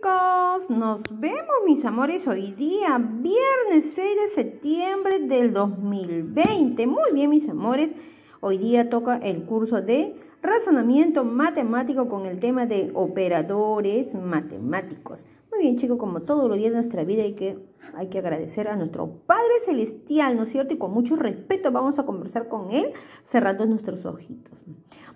chicos, nos vemos mis amores hoy día, viernes 6 de septiembre del 2020. Muy bien mis amores, hoy día toca el curso de razonamiento matemático con el tema de operadores matemáticos. Muy bien chicos, como todos los días de nuestra vida hay que, hay que agradecer a nuestro Padre Celestial, ¿no es cierto? Y con mucho respeto vamos a conversar con Él cerrando nuestros ojitos.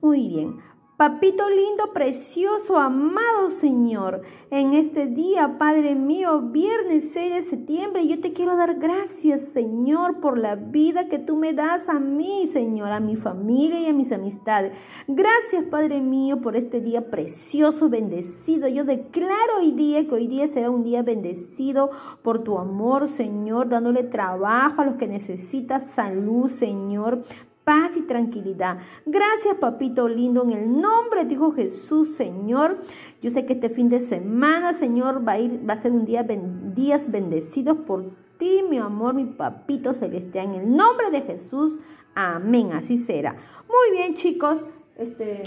Muy bien, Papito lindo, precioso, amado Señor, en este día, Padre mío, viernes 6 de septiembre, yo te quiero dar gracias, Señor, por la vida que tú me das a mí, Señor, a mi familia y a mis amistades. Gracias, Padre mío, por este día precioso, bendecido. Yo declaro hoy día que hoy día será un día bendecido por tu amor, Señor, dándole trabajo a los que necesitan salud, Señor, paz y tranquilidad. Gracias, papito lindo, en el nombre de Jesús, Señor. Yo sé que este fin de semana, Señor, va a, ir, va a ser un día días bendecidos por ti, mi amor, mi papito celestial. En el nombre de Jesús, amén. Así será. Muy bien, chicos. Este,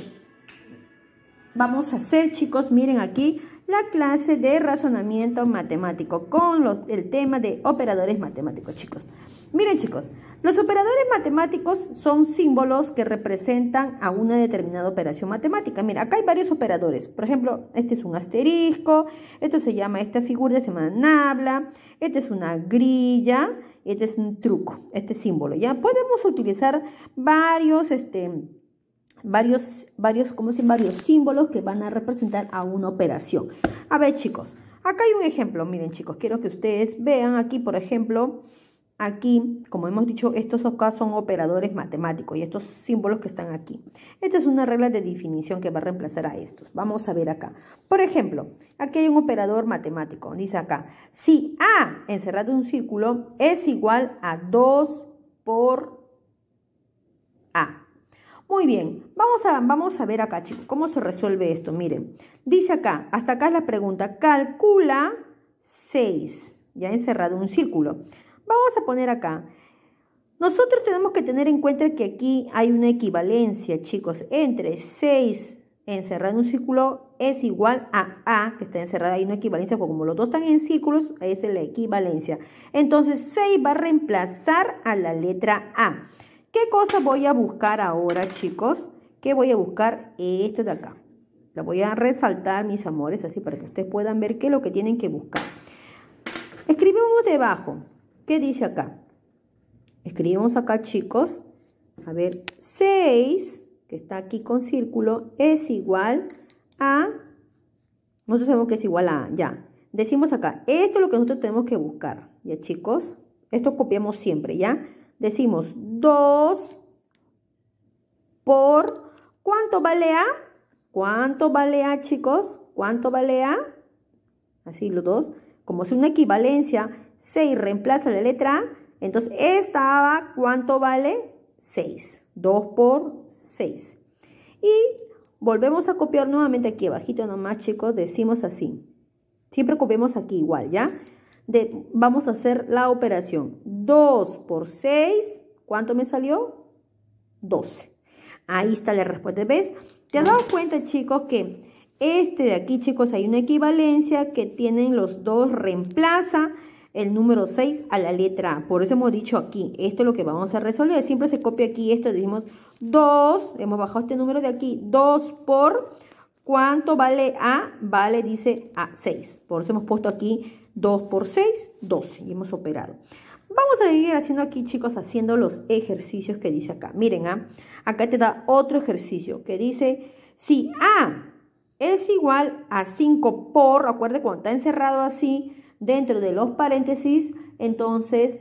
vamos a hacer, chicos, miren aquí la clase de razonamiento matemático con los, el tema de operadores matemáticos, chicos. Miren, chicos, los operadores matemáticos son símbolos que representan a una determinada operación matemática. Mira, acá hay varios operadores. Por ejemplo, este es un asterisco, esto se llama, esta figura se llama nabla, este es una grilla, este es un truco, este símbolo. Ya podemos utilizar varios, este, varios, varios, ¿cómo se Varios símbolos que van a representar a una operación. A ver, chicos, acá hay un ejemplo. Miren, chicos, quiero que ustedes vean aquí, por ejemplo, Aquí, como hemos dicho, estos dos casos son operadores matemáticos y estos símbolos que están aquí. Esta es una regla de definición que va a reemplazar a estos. Vamos a ver acá. Por ejemplo, aquí hay un operador matemático. Dice acá, si A encerrado en un círculo es igual a 2 por A. Muy bien, vamos a, vamos a ver acá, chicos, cómo se resuelve esto. Miren, dice acá, hasta acá la pregunta, calcula 6, ya encerrado en un círculo. Vamos a poner acá. Nosotros tenemos que tener en cuenta que aquí hay una equivalencia, chicos, entre 6 encerrado en un círculo es igual a A, que está encerrada ahí una equivalencia, como los dos están en círculos, es la equivalencia. Entonces 6 va a reemplazar a la letra A. ¿Qué cosa voy a buscar ahora, chicos? ¿Qué voy a buscar? Esto de acá. La voy a resaltar, mis amores, así para que ustedes puedan ver qué es lo que tienen que buscar. Escribimos debajo. ¿Qué dice acá? Escribimos acá, chicos. A ver, 6, que está aquí con círculo, es igual a... Nosotros sabemos que es igual a... Ya. Decimos acá, esto es lo que nosotros tenemos que buscar. Ya, chicos. Esto copiamos siempre, ¿ya? Decimos 2 por... ¿Cuánto vale A? ¿Cuánto vale A, chicos? ¿Cuánto vale A? Así los dos como es una equivalencia, 6 reemplaza la letra A, entonces esta A, ¿cuánto vale? 6. 2 por 6. Y volvemos a copiar nuevamente aquí abajito nomás, chicos, decimos así. Siempre copiamos aquí igual, ¿ya? De, vamos a hacer la operación. 2 por 6, ¿cuánto me salió? 12. Ahí está la respuesta. ¿Ves? ¿Te has dado cuenta, chicos, que este de aquí, chicos, hay una equivalencia que tienen los dos, reemplaza el número 6 a la letra A. Por eso hemos dicho aquí, esto es lo que vamos a resolver. Siempre se copia aquí esto, decimos 2, hemos bajado este número de aquí, 2 por, ¿cuánto vale A? Vale, dice A, 6. Por eso hemos puesto aquí 2 por 6, 12, y hemos operado. Vamos a seguir haciendo aquí, chicos, haciendo los ejercicios que dice acá. Miren, ¿ah? acá te da otro ejercicio que dice, si A es igual a 5 por, acuerde cuando está encerrado así dentro de los paréntesis, entonces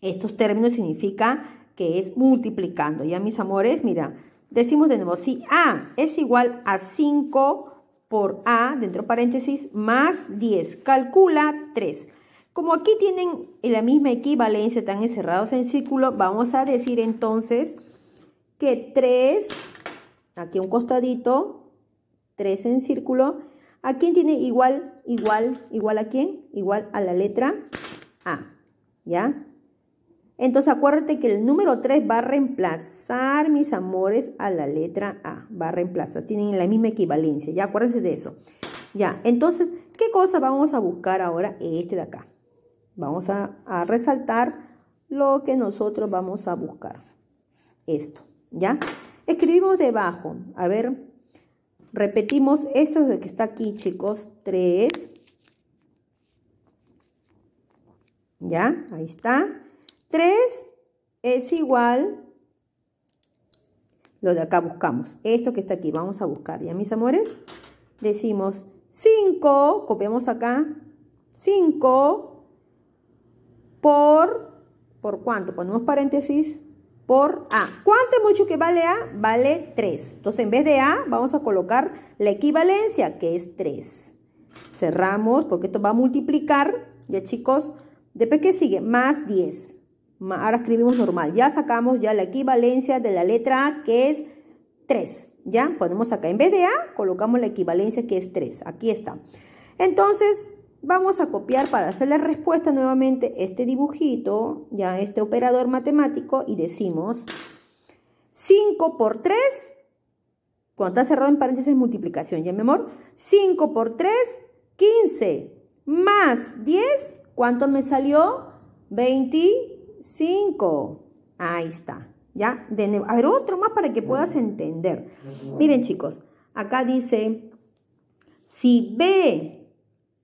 estos términos significa que es multiplicando. Ya mis amores, mira, decimos de nuevo, si A es igual a 5 por A, dentro paréntesis, más 10, calcula 3. Como aquí tienen la misma equivalencia, están encerrados en círculo, vamos a decir entonces que 3, aquí un costadito, 3 en círculo. ¿A quién tiene igual, igual, igual a quién? Igual a la letra A, ¿ya? Entonces acuérdate que el número 3 va a reemplazar, mis amores, a la letra A. Va a reemplazar, tienen la misma equivalencia, ¿ya? Acuérdense de eso. Ya, entonces, ¿qué cosa vamos a buscar ahora? Este de acá. Vamos a, a resaltar lo que nosotros vamos a buscar. Esto, ¿ya? Escribimos debajo, a ver, Repetimos eso de que está aquí, chicos. 3. ¿Ya? Ahí está. 3 es igual, lo de acá buscamos, esto que está aquí, vamos a buscar, ¿ya mis amores? Decimos 5, copiamos acá, 5 por, ¿por cuánto? Ponemos paréntesis, por A. ¿Cuánto mucho que vale A? Vale 3. Entonces, en vez de A, vamos a colocar la equivalencia, que es 3. Cerramos, porque esto va a multiplicar, ya chicos. Después, ¿qué sigue? Más 10. Ahora escribimos normal. Ya sacamos ya la equivalencia de la letra A, que es 3. ¿Ya? Ponemos acá, en vez de A, colocamos la equivalencia, que es 3. Aquí está. Entonces, Vamos a copiar para hacer la respuesta nuevamente este dibujito, ya este operador matemático, y decimos 5 por 3, cuando está cerrado en paréntesis multiplicación, ¿ya mi amor? 5 por 3, 15, más 10, ¿cuánto me salió? 25. Ahí está, ¿ya? De nuevo. A ver, otro más para que puedas entender. Miren, chicos, acá dice, si B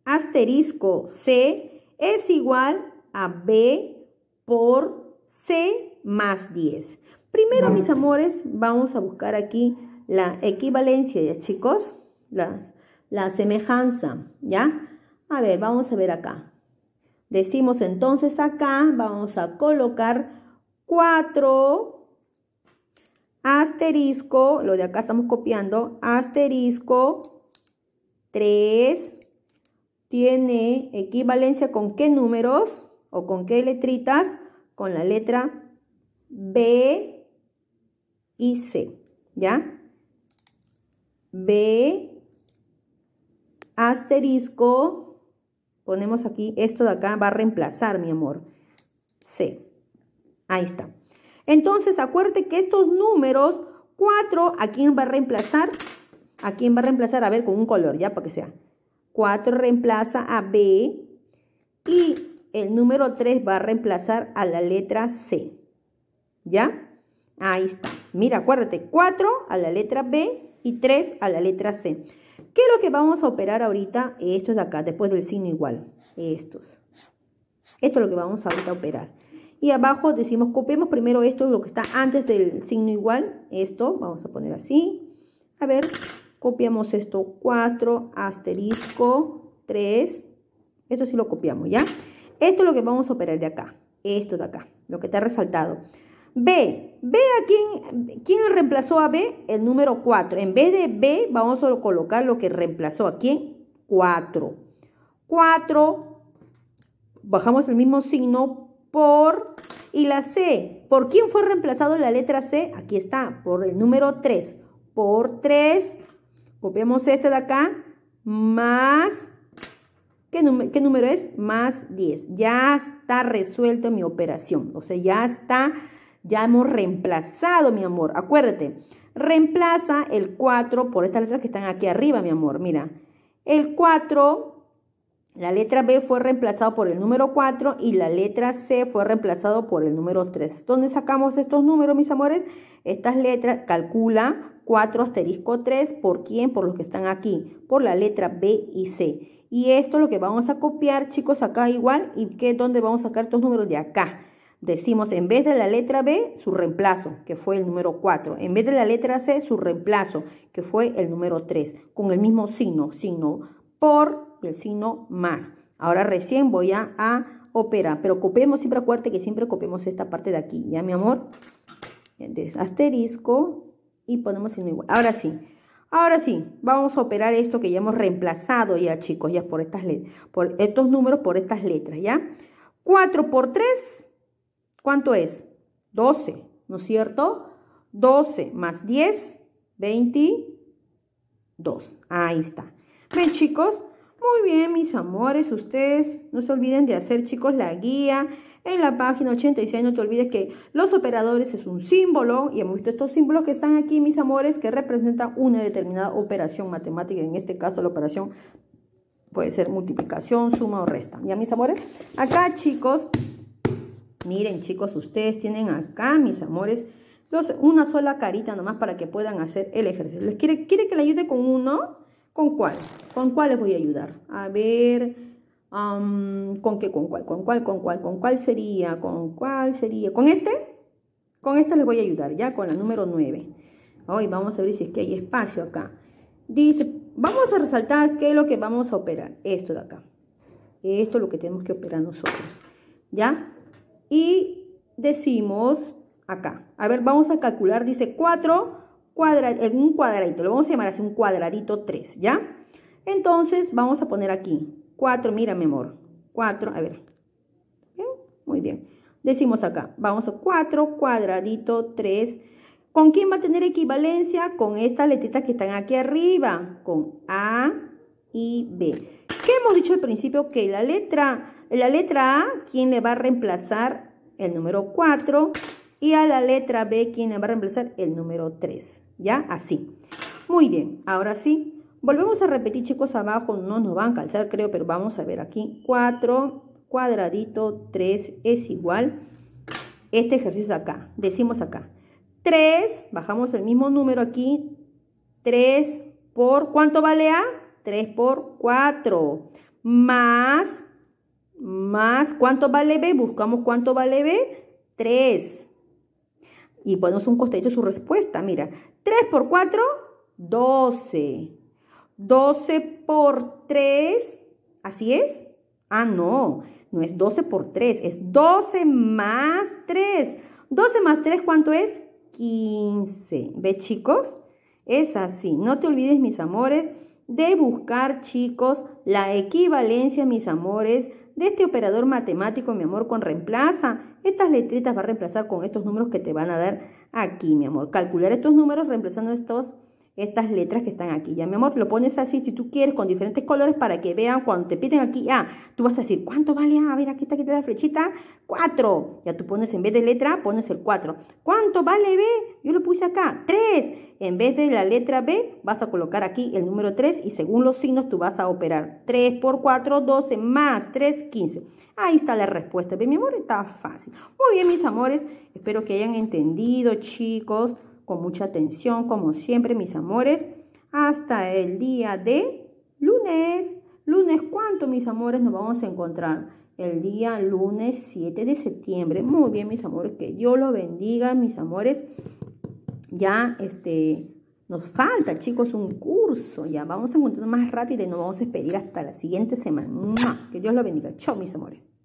asterisco C es igual a B por C más 10. Primero, mis amores, vamos a buscar aquí la equivalencia, ¿ya chicos? La, la semejanza, ¿ya? A ver, vamos a ver acá. Decimos entonces acá, vamos a colocar 4 asterisco, lo de acá estamos copiando, asterisco 3 tiene equivalencia con qué números o con qué letritas, con la letra B y C, ¿ya? B, asterisco, ponemos aquí, esto de acá va a reemplazar, mi amor, C. Ahí está. Entonces, acuérdate que estos números, cuatro, ¿a quién va a reemplazar? ¿A quién va a reemplazar? A ver, con un color, ya, para que sea. 4 reemplaza a B y el número 3 va a reemplazar a la letra C. ¿Ya? Ahí está. Mira, acuérdate, 4 a la letra B y 3 a la letra C. ¿Qué es lo que vamos a operar ahorita? es de acá, después del signo igual. Estos. Esto es lo que vamos ahorita a operar. Y abajo decimos, copiamos primero esto, lo que está antes del signo igual. Esto, vamos a poner así. A ver, copiamos esto 4 asterisco 3 esto sí lo copiamos ya esto es lo que vamos a operar de acá esto de acá lo que te ha resaltado B B a quién quién reemplazó a B el número 4 en vez de B vamos a colocar lo que reemplazó aquí, quién 4 4 bajamos el mismo signo por y la C, ¿por quién fue reemplazado la letra C? Aquí está, por el número 3. Por 3 Copiamos este de acá, más, ¿qué, número es? Más 10. Ya está resuelto mi operación, o sea, ya está, ya hemos reemplazado, mi amor. Acuérdate, reemplaza el 4 por estas letras que están aquí arriba, mi amor, mira. El 4, la letra B fue reemplazado por el número 4 y la letra C fue reemplazado por el número 3. ¿Dónde sacamos estos números, mis amores? Estas letras, calcula 4 asterisco 3, ¿por quién? Por los que están aquí, por la letra B y C. Y esto lo que vamos a copiar, chicos, acá igual, y qué dónde vamos a sacar estos números de acá. Decimos, en vez de la letra B, su reemplazo, que fue el número 4. En vez de la letra C, su reemplazo, que fue el número 3, con el mismo signo, signo por el signo más. Ahora recién voy a, a operar, pero copiemos, siempre acuérdate que siempre copiemos esta parte de aquí, ¿ya mi amor? Entonces, asterisco, y ponemos en igual. Ahora sí, ahora sí, vamos a operar esto que ya hemos reemplazado ya, chicos, ya por estas por estos números por estas letras, ¿ya? 4 por 3, ¿cuánto es? 12, ¿no es cierto? 12 más 10, 22. Ahí está. ¿Ven, chicos? Muy bien, mis amores, ustedes no se olviden de hacer, chicos, la guía. En la página 86 no te olvides que los operadores es un símbolo y hemos visto estos símbolos que están aquí, mis amores, que representan una determinada operación matemática, en este caso la operación puede ser multiplicación, suma o resta. Ya, mis amores, acá, chicos, miren, chicos, ustedes tienen acá, mis amores, una sola carita nomás para que puedan hacer el ejercicio. ¿Les quiere, quiere que le ayude con uno? ¿Con cuál? ¿Con cuál les voy a ayudar? A ver, ¿con qué? ¿Con cuál? ¿Con cuál? ¿Con cuál? ¿Con cuál sería? ¿Con cuál sería? ¿Con este? Con este les voy a ayudar, ya con la número 9. Hoy vamos a ver si es que hay espacio acá. Dice, vamos a resaltar qué es lo que vamos a operar. Esto de acá. Esto es lo que tenemos que operar nosotros. ¿Ya? Y decimos acá. A ver, vamos a calcular. Dice 4 en un cuadradito, lo vamos a llamar así un cuadradito 3, ¿ya? Entonces vamos a poner aquí 4, mira mi amor, 4, a ver, Muy bien. Decimos acá, vamos a 4 cuadradito 3. ¿Con quién va a tener equivalencia? Con estas letritas que están aquí arriba, con A y B. ¿Qué hemos dicho al principio? Que la letra, la letra A, ¿quién le va a reemplazar? El número 4. Y a la letra B, ¿quién le va a reemplazar? El número 3. ¿Ya? Así. Muy bien, ahora sí. Volvemos a repetir, chicos, abajo. No nos van a calzar, creo, pero vamos a ver aquí. 4, cuadradito, 3 es igual. Este ejercicio acá. Decimos acá. 3, bajamos el mismo número aquí. 3 por, ¿cuánto vale A? 3 por 4. Más, más, ¿cuánto vale B? Buscamos cuánto vale B. 3. Y ponemos un costadito su respuesta. Mira, 3 por 4, 12. 12 por 3, ¿así es? Ah, no, no es 12 por 3, es 12 más 3. 12 más 3, ¿cuánto es? 15. ¿Ve, chicos? Es así. No te olvides, mis amores, de buscar, chicos, la equivalencia, mis amores, de este operador matemático, mi amor, con reemplaza. Estas letritas va a reemplazar con estos números que te van a dar aquí, mi amor. Calcular estos números reemplazando estos estas letras que están aquí. Ya, mi amor, lo pones así si tú quieres con diferentes colores para que vean cuando te piden aquí A. Tú vas a decir, ¿cuánto vale A? A ver, aquí está, aquí está la flechita. 4. Ya tú pones en vez de letra, pones el 4. ¿Cuánto vale B? Yo lo puse acá. 3. En vez de la letra B, vas a colocar aquí el número 3 y según los signos tú vas a operar. 3 por 4, 12 más 3, 15. Ahí está la respuesta. ¿Ve, mi amor? Está fácil. Muy bien, mis amores. Espero que hayan entendido, chicos con mucha atención, como siempre, mis amores, hasta el día de lunes. Lunes, ¿cuánto, mis amores, nos vamos a encontrar? El día lunes 7 de septiembre. Muy bien, mis amores, que Dios lo bendiga, mis amores. Ya, este, nos falta, chicos, un curso. Ya, vamos a encontrar más rápido y nos vamos a despedir hasta la siguiente semana. Que Dios lo bendiga. Chao, mis amores.